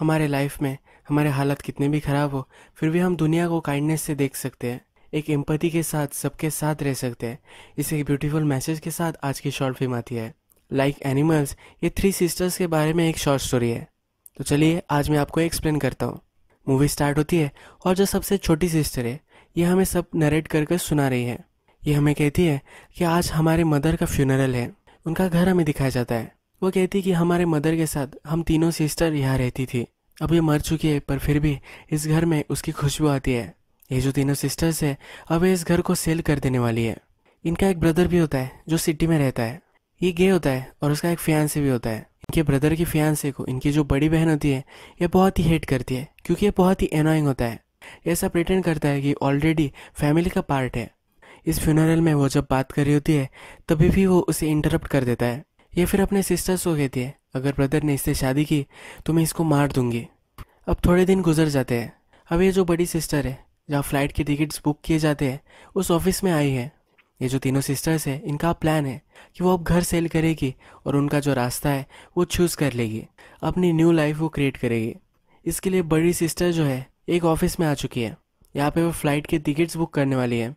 हमारे लाइफ में हमारे हालत कितने भी ख़राब हो फिर भी हम दुनिया को काइंडनेस से देख सकते हैं एक एम्पति के साथ सबके साथ रह सकते हैं एक ब्यूटीफुल मैसेज के साथ आज की शॉर्ट फिल्म आती है लाइक like एनिमल्स ये थ्री सिस्टर्स के बारे में एक शॉर्ट स्टोरी है तो चलिए आज मैं आपको एक्सप्लेन करता हूँ मूवी स्टार्ट होती है और जो सबसे छोटी सिस्टर है ये हमें सब नरेट करके कर सुना रही है ये हमें कहती है कि आज हमारे मदर का फ्यूनरल है उनका घर हमें दिखाया जाता है वो कहती कि हमारे मदर के साथ हम तीनों सिस्टर यहाँ रहती थी अब ये मर चुकी है पर फिर भी इस घर में उसकी खुशबू आती है ये जो तीनों सिस्टर्स है अब ये इस घर को सेल कर देने वाली है इनका एक ब्रदर भी होता है जो सिटी में रहता है ये गे होता है और उसका एक फियांसे भी होता है इनके ब्रदर की फियांसे को इनकी जो बड़ी बहन होती है ये बहुत ही हेट करती है क्योंकि ये बहुत ही एनॉइंग होता है ऐसा प्रिटेंड करता है कि ऑलरेडी फैमिली का पार्ट है इस फ्यूनरल में वो जब बात कर रही होती है तभी भी वो उसे इंटरप्ट कर देता है ये फिर अपने सिस्टर्स को कहती है अगर ब्रदर ने इससे शादी की तो मैं इसको मार दूंगी अब थोड़े दिन गुजर जाते हैं अब ये जो बड़ी सिस्टर है जहाँ फ्लाइट के टिकट्स बुक किए जाते हैं उस ऑफिस में आई है ये जो तीनों सिस्टर्स हैं इनका प्लान है कि वो अब घर सेल करेगी और उनका जो रास्ता है वो चूज़ कर लेगी अपनी न्यू लाइफ वो क्रिएट करेगी इसके लिए बड़ी सिस्टर जो है एक ऑफिस में आ चुकी है यहाँ पे वो फ्लाइट के टिकट्स बुक करने वाली है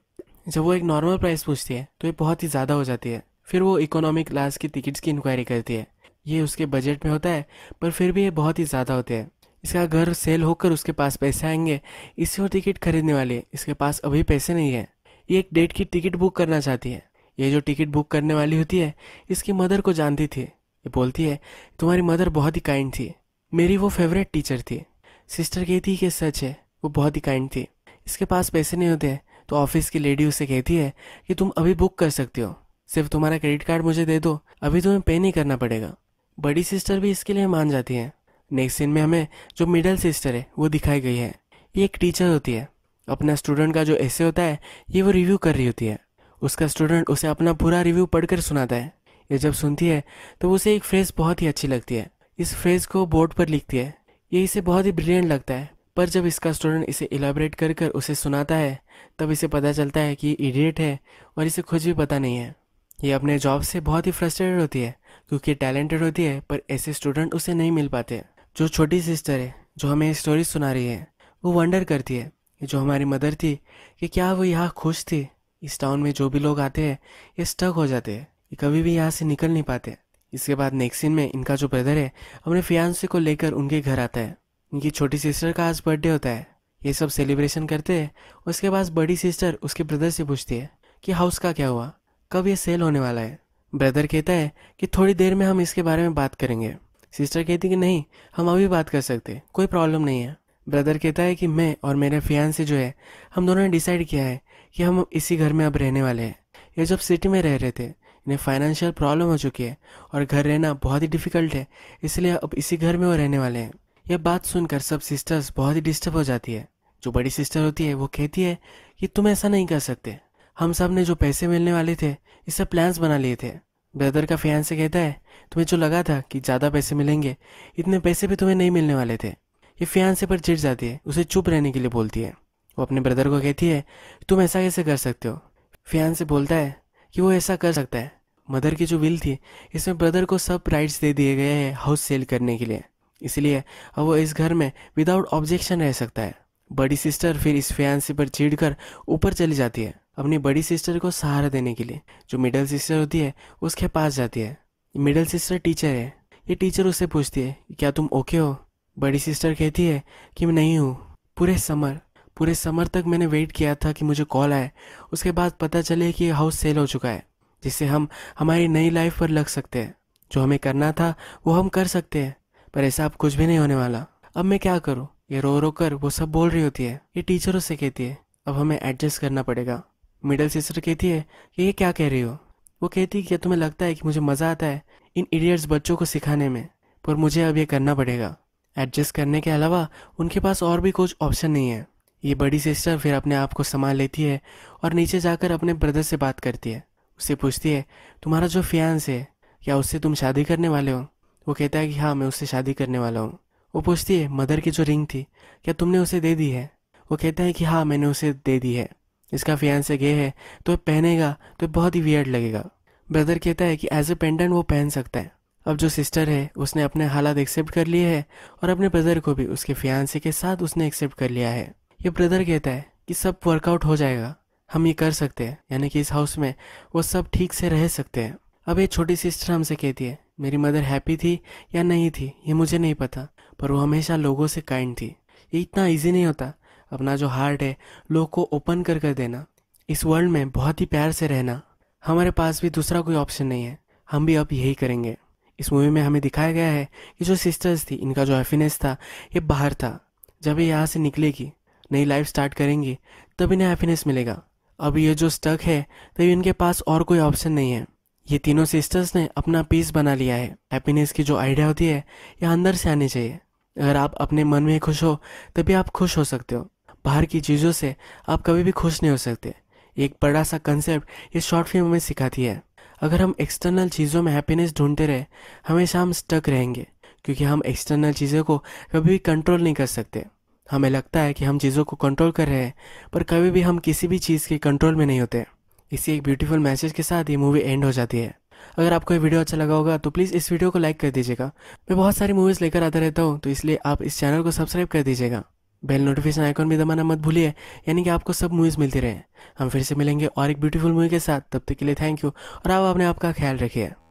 जब वो एक नॉर्मल प्राइस पूछती है तो ये बहुत ही ज़्यादा हो जाती है फिर वो इकोनॉमिक क्लास की टिकट्स की इंक्वायरी करती है ये उसके बजट में होता है पर फिर भी ये बहुत ही ज़्यादा होते हैं इसका घर सेल होकर उसके पास पैसे आएंगे इससे वो टिकट खरीदने वाली है इसके पास अभी पैसे नहीं है ये एक डेट की टिकट बुक करना चाहती है ये जो टिकट बुक करने वाली होती है इसकी मदर को जानती थी ये बोलती है तुम्हारी मदर बहुत ही काइंड थी मेरी वो फेवरेट टीचर थी सिस्टर कहती है कि सच है वो बहुत ही काइंड थी इसके पास पैसे नहीं होते तो ऑफिस की लेडी उसे कहती है कि तुम अभी बुक कर सकते हो सिर्फ तुम्हारा क्रेडिट कार्ड मुझे दे दो अभी तुम्हें पे नहीं करना पड़ेगा बड़ी सिस्टर भी इसके लिए मान जाती है नेक्स्ट सीन में हमें जो मिडल सिस्टर है वो दिखाई गई है ये एक टीचर होती है अपना स्टूडेंट का जो ऐसे होता है ये वो रिव्यू कर रही होती है उसका स्टूडेंट उसे अपना पूरा रिव्यू पढ़कर सुनाता है ये जब सुनती है तो उसे एक फ्रेज़ बहुत ही अच्छी लगती है इस फ्रेज़ को बोर्ड पर लिखती है ये इसे बहुत ही ब्रिलियंट लगता है पर जब इसका स्टूडेंट इसे इलाबरेट कर कर उसे सुनाता है तब इसे पता चलता है कि ये इडियट है और इसे कुछ भी पता नहीं है ये अपने जॉब से बहुत ही फ्रस्ट्रेटेड होती है क्योंकि टैलेंटेड होती है पर ऐसे स्टूडेंट उसे नहीं मिल पाते जो छोटी सिस्टर है जो हमें स्टोरी सुना रही है वो वंडर करती है जो हमारी मदर थी कि क्या वो यहाँ खुश थी इस टाउन में जो भी लोग आते हैं ये स्टक हो जाते हैं ये कभी भी यहाँ से निकल नहीं पाते इसके बाद नेक्स्ट सीन में इनका जो ब्रदर है अपने फियांसे को लेकर उनके घर आता है इनकी छोटी सिस्टर का आज बर्थडे होता है ये सब सेलिब्रेशन करते हैं उसके बाद बड़ी सिस्टर उसके ब्रदर से पूछती है कि हाउस का क्या हुआ कब ये सेल होने वाला है ब्रदर कहता है कि थोड़ी देर में हम इसके बारे में बात करेंगे सिस्टर कहती कि नहीं हम अभी बात कर सकते कोई प्रॉब्लम नहीं है ब्रदर कहता है कि मैं और मेरे फियान से जो है हम दोनों ने डिसाइड किया है कि हम इसी घर में अब रहने वाले हैं ये जब सिटी में रह रहे थे इन्हें फाइनेंशियल प्रॉब्लम हो चुकी है और घर रहना बहुत ही डिफ़िकल्ट है इसलिए अब इसी घर में वो रहने वाले हैं यह बात सुनकर सब सिस्टर्स बहुत ही डिस्टर्ब हो जाती है जो बड़ी सिस्टर होती है वो कहती है कि तुम ऐसा नहीं कर सकते हम सब ने जो पैसे मिलने वाले थे इससे प्लान्स बना लिए थे ब्रदर का फैन से कहता है तुम्हें जो लगा था कि ज़्यादा पैसे मिलेंगे इतने पैसे भी तुम्हें नहीं मिलने वाले थे ये फैन से पर चिट जाती है उसे चुप रहने के लिए बोलती है वो अपने ब्रदर को कहती है तुम ऐसा कैसे कर सकते हो फैन से बोलता है कि वो ऐसा कर सकता है मदर की जो विल थी इसमें ब्रदर को सब राइट्स दे दिए गए हैं हाउस सेल करने के लिए इसलिए अब वो इस घर में विदाउट ऑब्जेक्शन रह सकता है बड़ी सिस्टर फिर इस फैंसी पर चीड़ कर ऊपर चली जाती है अपनी बड़ी सिस्टर को सहारा देने के लिए जो मिडल सिस्टर होती है उसके पास जाती है मिडल सिस्टर टीचर है ये टीचर उससे पूछती है क्या तुम ओके हो बड़ी सिस्टर कहती है कि मैं नहीं हूँ पूरे समर पूरे समर तक मैंने वेट किया था कि मुझे कॉल आए उसके बाद पता चले कि हाउस सेल हो चुका है जिससे हम हमारी नई लाइफ पर लग सकते हैं जो हमें करना था वो हम कर सकते हैं पर ऐसा अब कुछ भी नहीं होने वाला अब मैं क्या करूँ ये रो रो कर वो सब बोल रही होती है ये टीचरों से कहती है अब हमें एडजस्ट करना पड़ेगा मिडल सिस्टर कहती है कि ये क्या कह रही हो वो कहती है कि तुम्हें लगता है कि मुझे मज़ा आता है इन इडियट्स बच्चों को सिखाने में पर मुझे अब ये करना पड़ेगा एडजस्ट करने के अलावा उनके पास और भी कुछ ऑप्शन नहीं है ये बड़ी सिस्टर फिर अपने आप को संभाल लेती है और नीचे जाकर अपने ब्रदर से बात करती है उससे पूछती है तुम्हारा जो फियांस है क्या उससे तुम शादी करने वाले हो वो कहता है कि हाँ मैं उससे शादी करने वाला हूँ वो पूछती है मदर की जो रिंग थी क्या तुमने उसे दे दी है वो कहता है कि हाँ मैंने उसे दे दी है इसका से गे है तो पहनेगा तो बहुत ही वियर्ड लगेगा ब्रदर कहता है कि एज ए पेंडेंट वो पहन सकता है अब जो सिस्टर है उसने अपने हालात एक्सेप्ट कर लिए है और अपने ब्रदर को भी उसके फियांसे के साथ उसने एक्सेप्ट कर लिया है ये ब्रदर कहता है कि सब वर्कआउट हो जाएगा हम ये कर सकते हैं यानी कि इस हाउस में वो सब ठीक से रह सकते हैं अब ये छोटी सिस्टर हमसे कहती है मेरी मदर हैप्पी थी या नहीं थी ये मुझे नहीं पता पर वो हमेशा लोगों से काइंड थी ये इतना ईजी नहीं होता अपना जो हार्ट है लोग को ओपन कर कर देना इस वर्ल्ड में बहुत ही प्यार से रहना हमारे पास भी दूसरा कोई ऑप्शन नहीं है हम भी अब यही करेंगे इस मूवी में हमें दिखाया गया है कि जो सिस्टर्स थी इनका जो हैप्पीनेस था ये बाहर था जब ये यहाँ से निकलेगी नई लाइफ स्टार्ट करेंगी तब इन्हें हैप्पीनेस मिलेगा अब ये जो स्टक है तभी इनके पास और कोई ऑप्शन नहीं है ये तीनों सिस्टर्स ने अपना पीस बना लिया है हैप्पीनेस की जो आइडिया होती है यह अंदर से आनी चाहिए अगर आप अपने मन में खुश हो तभी आप खुश हो सकते हो बाहर की चीज़ों से आप कभी भी खुश नहीं हो सकते एक बड़ा सा कंसेप्ट ये शॉर्ट फिल्म हमें सिखाती है अगर हम एक्सटर्नल चीज़ों में हैप्पीनेस ढूंढते रहे हमेशा हम स्टक रहेंगे क्योंकि हम एक्सटर्नल चीज़ों को कभी भी कंट्रोल नहीं कर सकते हमें लगता है कि हम चीज़ों को कंट्रोल कर रहे हैं पर कभी भी हम किसी भी चीज़ के कंट्रोल में नहीं होते इसी एक ब्यूटीफुल मैसेज के साथ ये मूवी एंड हो जाती है अगर आपको ये वीडियो अच्छा लगा होगा तो प्लीज़ इस वीडियो को लाइक कर दीजिएगा मैं बहुत सारी मूवीज़ लेकर आता रहता हूँ तो इसलिए आप इस चैनल को सब्सक्राइब कर दीजिएगा बेल नोटिफिकेशन आइकॉन भी दबाना मत भूलिए यानी कि आपको सब मूवीज़ मिलती रहे हम फिर से मिलेंगे और एक ब्यूटीफुल मूवी के साथ तब तक के लिए थैंक यू और आप अपने आपका ख्याल रखिए